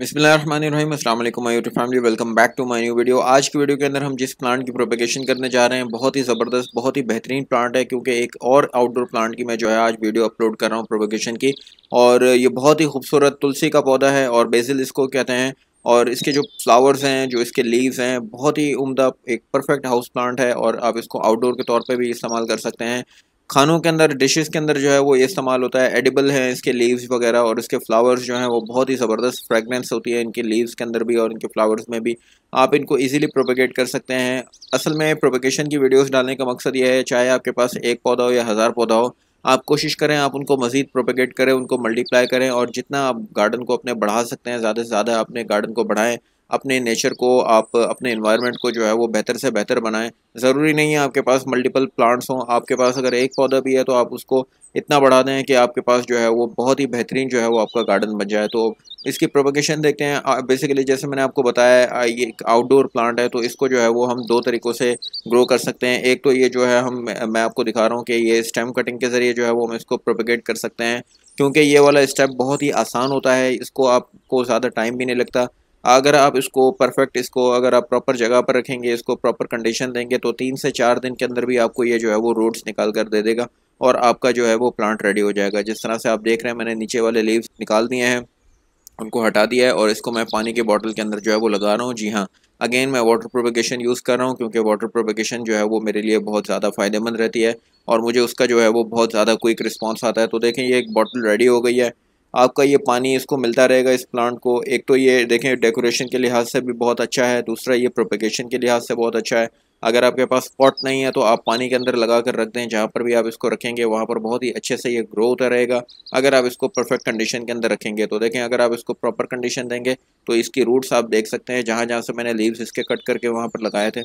बिसमीम अल्लाम YouTube family welcome back to my new video आज की वीडियो के अंदर हम जिस प्लांट की प्रोपेगेशन करने जा रहे हैं बहुत ही ज़बरदस्त बहुत ही बेहतरीन प्लांट है क्योंकि एक और आउटडोर प्लांट की मैं जो है आज वीडियो अपलोड कर रहा हूँ प्रोपेगेशन की और ये बहुत ही खूबसूरत तुलसी का पौधा है और बेजिल इसको कहते हैं और इसके जो फ्लावर्स हैं जो इसके लीव्स हैं बहुत ही उम्दा एक परफेक्ट हाउस प्लांट है और आप इसको आउटडोर के तौर पर भी इस्तेमाल कर सकते हैं खानों के अंदर डिशेस के अंदर जो है वो ये इस्तेमाल होता है एडिबल हैं इसके लीव्स वगैरह और इसके फ्लावर्स जो हैं वो बहुत ही ज़बरदस्त फ्रेगनेंस होती है इनके लीव्स के अंदर भी और इनके फ्लावर्स में भी आप इनको इजीली प्रोपेगेट कर सकते हैं असल में प्रोपेगेशन की वीडियोस डालने का मकसद ये है चाहे आपके पास एक पौधा हो या हज़ार पौधा हो आप कोशिश करें आप उनको मज़ीद प्रोपेगेट करें उनको मल्टीप्लाई करें और जितना आप गार्डन को अपने बढ़ा सकते हैं ज़्यादा से ज़्यादा अपने गार्डन को बढ़ाएँ अपने नेचर को आप अपने इन्वायरमेंट को जो है वो बेहतर से बेहतर बनाएं ज़रूरी नहीं है आपके पास मल्टीपल प्लांट्स हों आपके पास अगर एक पौधा भी है तो आप उसको इतना बढ़ा दें कि आपके पास जो है वो बहुत ही बेहतरीन जो है वो आपका गार्डन बन जाए तो इसकी प्रोपोगेशन देखते हैं बेसिकली जैसे मैंने आपको बताया ये एक आउटडोर प्लांट है तो इसको जो है वो हम दो तरीक़ों से ग्रो कर सकते हैं एक तो ये जो है हम मैं आपको दिखा रहा हूँ कि ये स्टेम कटिंग के ज़रिए जो है वो हम इसको प्रोपोगेट कर सकते हैं क्योंकि ये वाला स्टेप बहुत ही आसान होता है इसको आपको ज़्यादा टाइम भी नहीं लगता अगर आप इसको परफेक्ट इसको अगर आप प्रॉपर जगह पर रखेंगे इसको प्रॉपर कंडीशन देंगे तो तीन से चार दिन के अंदर भी आपको ये जो है वो रूट्स निकाल कर दे देगा और आपका जो है वो प्लांट रेडी हो जाएगा जिस तरह से आप देख रहे हैं मैंने नीचे वाले लीव्स निकाल दिए हैं उनको हटा दिया है और इसको मैं पानी के बॉटल के अंदर जो है वो लगा रहा हूँ जी हाँ अगेन मैं वाटर प्रोपिकेशन यूज़ कर रहा हूँ क्योंकि वाटर प्रोपिकेशन जो है वो मेरे लिए बहुत ज़्यादा फ़ायदेमंद रहती है और मुझे उसका जो है वो बहुत ज़्यादा क्विक रिस्पॉन्स आता है तो देखें ये एक बॉटल रेडी हो गई है आपका ये पानी इसको मिलता रहेगा इस प्लांट को एक तो ये देखें डेकोरेशन के लिहाज से भी बहुत अच्छा है दूसरा ये प्रोपेगेशन के लिहाज से बहुत अच्छा है अगर आपके पास पॉट नहीं है तो आप पानी के अंदर लगा कर रख दें जहाँ पर भी आप इसको रखेंगे वहाँ पर बहुत ही अच्छे से ये ग्रो होता रहेगा अगर आप इसको परफेक्ट कंडीशन के अंदर रखेंगे तो देखें अगर आप इसको प्रॉपर कंडीशन देंगे तो इसकी रूट्स आप देख सकते हैं जहाँ जहाँ से मैंने लीव्स इसके कट करके वहाँ पर लगाए थे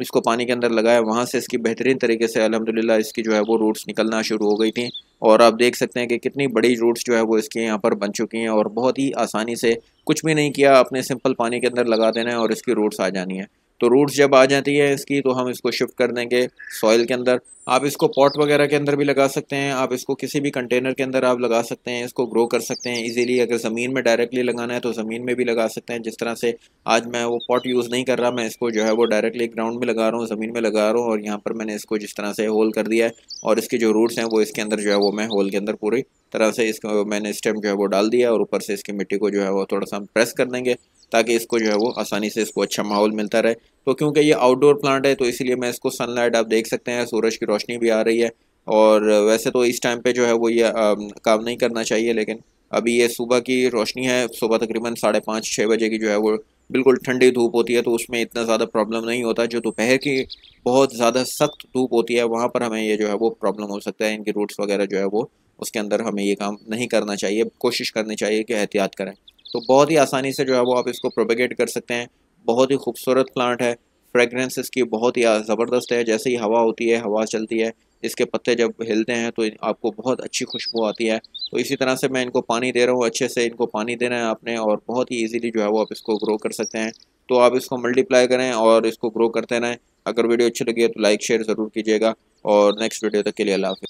इसको पानी के अंदर लगाया वहाँ से इसकी बेहतरीन तरीके से अलहमदिल्ला इसकी जो है वो रूट्स निकलना शुरू हो गई थी और आप देख सकते हैं कि कितनी बड़ी रूट्स जो है वो इसके यहाँ पर बन चुकी हैं और बहुत ही आसानी से कुछ भी नहीं किया आपने सिंपल पानी के अंदर लगा देना है और इसकी रूट्स आ जानी है तो रूट्स जब आ जाती है इसकी तो हम इसको शिफ्ट कर देंगे सॉइल के अंदर आप इसको पॉट वगैरह के अंदर भी लगा सकते हैं आप इसको किसी भी कंटेनर के अंदर आप लगा सकते हैं इसको ग्रो कर सकते हैं इजीली अगर ज़मीन में डायरेक्टली लगाना है तो ज़मीन में भी लगा सकते हैं जिस तरह से आज मैं वो पॉट यूज़ नहीं कर रहा मैं इसको जो है वो डायरेक्टली ग्राउंड में लगा रहा हूँ ज़मीन में लगा रहा हूँ और यहाँ पर मैंने इसको जिस तरह से होल कर दिया है और इसके जो रूट्स हैं वो इसके अंदर जो है वो मैं होल के अंदर पूरी तरह से इसको मैंने स्टेम जो है वो डाल दिया और ऊपर से इसकी मिट्टी को जो है वो थोड़ा सा प्रेस कर देंगे ताकि इसको जो है वो आसानी से इसको अच्छा माहौल मिलता रहे तो क्योंकि ये आउटडोर प्लांट है तो इसलिए मैं इसको सनलाइट आप देख सकते हैं सूरज की रोशनी भी आ रही है और वैसे तो इस टाइम पे जो है वो ये काम नहीं करना चाहिए लेकिन अभी ये सुबह की रोशनी है सुबह तकरीबन साढ़े पाँच छः बजे की जो है वो बिल्कुल ठंडी धूप होती है तो उसमें इतना ज़्यादा प्रॉब्लम नहीं होता जो दोपहर की बहुत ज़्यादा सख्त धूप होती है वहाँ पर हमें ये जो है वो प्रॉब्लम हो सकता है इनकी रूट्स वगैरह जो है वो उसके अंदर हमें ये काम नहीं करना चाहिए कोशिश करनी चाहिए कि एहतियात करें तो बहुत ही आसानी से जो है वो आप इसको प्रोपेगेट कर सकते हैं बहुत ही खूबसूरत प्लांट है फ्रेगरेंस इसकी बहुत ही ज़बरदस्त है जैसे ही हवा होती है हवा चलती है इसके पत्ते जब हिलते हैं तो आपको बहुत अच्छी खुशबू आती है तो इसी तरह से मैं इनको पानी दे रहा हूँ अच्छे से इनको पानी देना है आपने और बहुत ही ईजिली जो है वो आप इसको ग्रो कर सकते हैं तो आप इसको मल्टीप्लाई करें और इसको ग्रो करते रहें अगर वीडियो अच्छी लगी है तो लाइक शेयर ज़रूर कीजिएगा और नेक्स्ट वीडियो तक के लिए अल्लाह